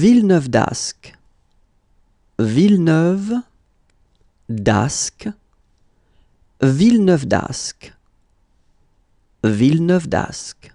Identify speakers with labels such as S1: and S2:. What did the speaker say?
S1: Villeneuve d'Ascq. Villeneuve d'Ascq. Villeneuve d'Ascq. Villeneuve d'Ascq.